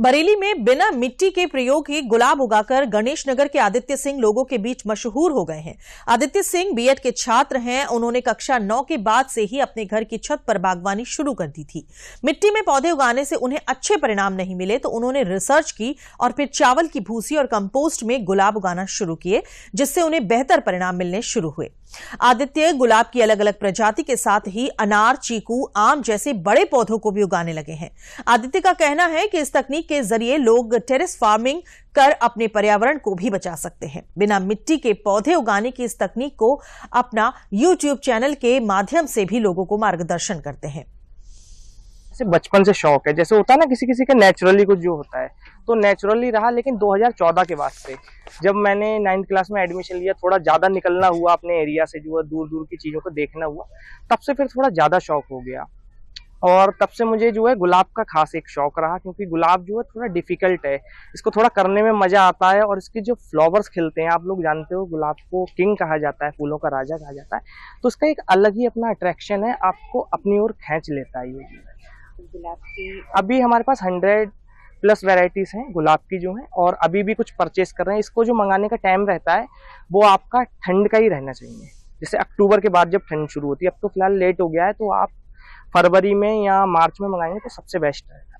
बरेली में बिना मिट्टी के प्रयोग के गुलाब उगाकर गणेश नगर के आदित्य सिंह लोगों के बीच मशहूर हो गए हैं आदित्य सिंह बीएड के छात्र हैं उन्होंने कक्षा नौ के बाद से ही अपने घर की छत पर बागवानी शुरू कर दी थी मिट्टी में पौधे उगाने से उन्हें अच्छे परिणाम नहीं मिले तो उन्होंने रिसर्च की और फिर चावल की भूसी और कंपोस्ट में गुलाब उगाना शुरू किए जिससे उन्हें बेहतर परिणाम मिलने शुरू हुए आदित्य गुलाब की अलग अलग प्रजाति के साथ ही अनार चीकू आम जैसे बड़े पौधों को भी उगाने लगे हैं आदित्य का कहना है कि इस तकनीक तकनीक के जरिए लोग टेरेस फार्मिंग कर अपने पर्यावरण को भी बचा सकते हैं बिना मिट्टी के पौधे उगाने की इस तकनीक को अपना यूट्यूब चैनल के माध्यम से भी लोगों को मार्गदर्शन करते हैं जैसे बचपन से शौक है जैसे होता है ना किसी किसी का नेचुरली कुछ जो होता है तो नेचुरली रहा लेकिन 2014 के बाद से जब मैंने नाइन्थ क्लास में एडमिशन लिया थोड़ा ज़्यादा निकलना हुआ अपने एरिया से जो है दूर दूर की चीज़ों को देखना हुआ तब से फिर थोड़ा ज़्यादा शौक हो गया और तब से मुझे जो है गुलाब का खास एक शौक रहा क्योंकि गुलाब जो है थोड़ा डिफिकल्ट है इसको थोड़ा करने में मजा आता है और इसके जो फ्लावर्स खिलते हैं आप लोग जानते हो गुलाब को किंग कहा जाता है फूलों का राजा कहा जाता है तो उसका एक अलग ही अपना अट्रैक्शन है आपको अपनी ओर खींच लेता है ये गुलाब की अभी हमारे पास हंड्रेड प्लस वेराइटीज़ हैं गुलाब की जो है और अभी भी कुछ परचेस कर रहे हैं इसको जो मंगाने का टाइम रहता है वो आपका ठंड का ही रहना चाहिए जैसे अक्टूबर के बाद जब ठंड शुरू होती है अब तो फिलहाल लेट हो गया है तो आप फरवरी में या मार्च में मंगाएंगे तो सबसे बेस्ट है